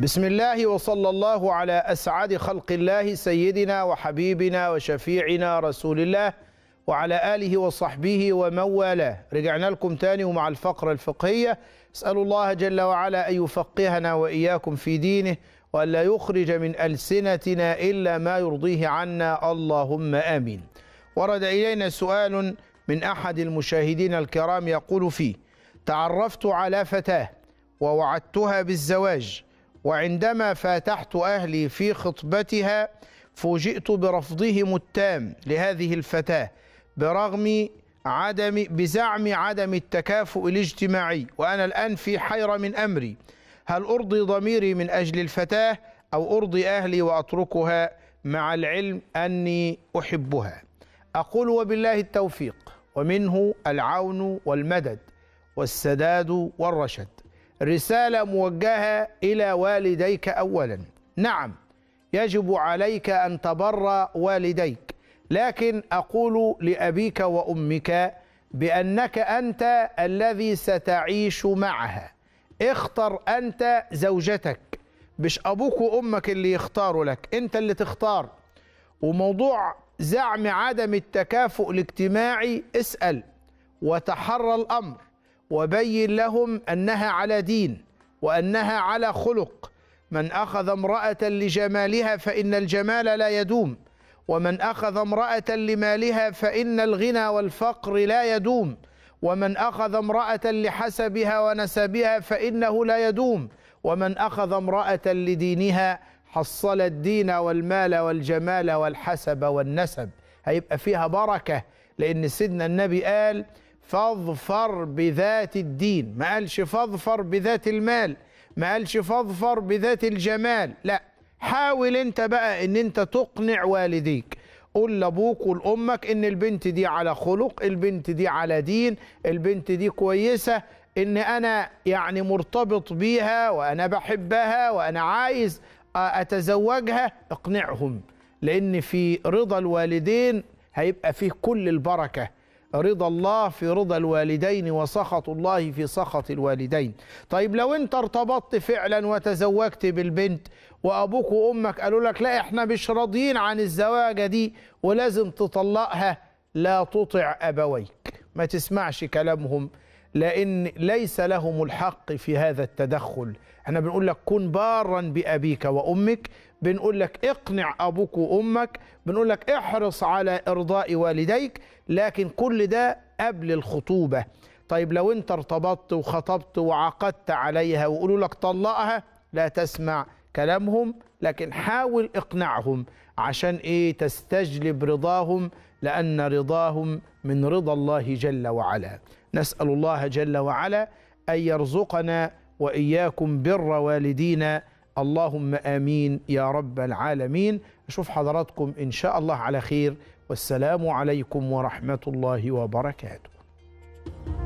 بسم الله وصلى الله على أسعد خلق الله سيدنا وحبيبنا وشفيعنا رسول الله وعلى آله وصحبه ومن والاه رجعنا لكم تاني ومع الفقرة الفقهية أسأل الله جل وعلا أن يفقهنا وإياكم في دينه وأن لا يخرج من ألسنتنا إلا ما يرضيه عنا اللهم آمين ورد إلينا سؤال من أحد المشاهدين الكرام يقول فيه تعرفت على فتاة ووعدتها بالزواج وعندما فاتحت أهلي في خطبتها فوجئت برفضهم التام لهذه الفتاة برغم عدم بزعم عدم التكافؤ الاجتماعي وأنا الآن في حيرة من أمري هل أرضي ضميري من أجل الفتاة أو أرضي أهلي وأتركها مع العلم أني أحبها أقول وبالله التوفيق ومنه العون والمدد والسداد والرشد رسالة موجهة إلى والديك أولا نعم يجب عليك أن تبر والديك لكن أقول لأبيك وأمك بأنك أنت الذي ستعيش معها اختر أنت زوجتك مش أبوك وأمك اللي يختاروا لك أنت اللي تختار وموضوع زعم عدم التكافؤ الاجتماعي اسأل وتحرى الأمر وبين لهم أنها على دين وأنها على خلق من أخذ امرأة لجمالها فإن الجمال لا يدوم ومن أخذ امرأة لمالها فإن الغنى والفقر لا يدوم ومن أخذ امرأة لحسبها ونسبها فإنه لا يدوم ومن أخذ امرأة لدينها حصل الدين والمال والجمال والحسب والنسب هيبقى فيها بركة لأن سيدنا النبي قال فاظفر بذات الدين ما قالش فاظفر بذات المال ما قالش فاظفر بذات الجمال لا حاول انت بقى ان انت تقنع والديك قول لابوك ولامك ان البنت دي على خلق البنت دي على دين البنت دي كويسه ان انا يعني مرتبط بيها وانا بحبها وانا عايز اتزوجها اقنعهم لان في رضا الوالدين هيبقى فيه كل البركه رضا الله في رضا الوالدين وسخط الله في سخط الوالدين طيب لو انت ارتبطت فعلا وتزوجت بالبنت وابوك وامك قالوا لك لا احنا مش راضيين عن الزواجه دي ولازم تطلقها لا تطع ابويك ما تسمعش كلامهم لأن ليس لهم الحق في هذا التدخل احنا بنقول لك كن بارا بأبيك وأمك بنقول لك اقنع أبوك وأمك بنقول لك احرص على إرضاء والديك لكن كل ده قبل الخطوبة طيب لو انت ارتبطت وخطبت وعقدت عليها وقولوا لك طلقها لا تسمع كلامهم لكن حاول اقنعهم عشان ايه تستجلب رضاهم لان رضاهم من رضا الله جل وعلا نسال الله جل وعلا ان يرزقنا واياكم بر والدينا اللهم امين يا رب العالمين اشوف حضراتكم ان شاء الله على خير والسلام عليكم ورحمه الله وبركاته